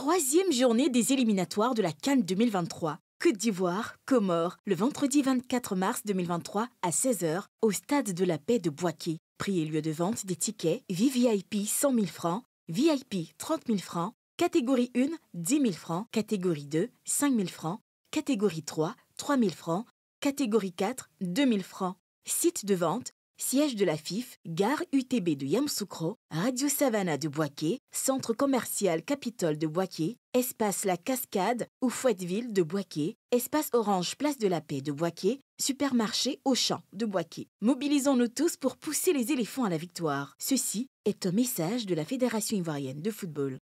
Troisième journée des éliminatoires de la Cannes 2023. Côte d'Ivoire, Comores, le vendredi 24 mars 2023 à 16h au Stade de la Paix de Boaké. Prix et lieu de vente des tickets VVIP 100 000 francs, VIP 30 000 francs, catégorie 1 10 000 francs, catégorie 2 5 000 francs, catégorie 3 3 000 francs, catégorie 4 2 000 francs. Site de vente siège de la FIF, gare UTB de Yamsoukro, Radio Savannah de Boaké, centre commercial Capitole de Boaké, espace La Cascade ou Fouetteville de Boaké, espace Orange Place de la Paix de Boaké, supermarché Auchan de Boaké. Mobilisons-nous tous pour pousser les éléphants à la victoire. Ceci est un message de la Fédération ivoirienne de football.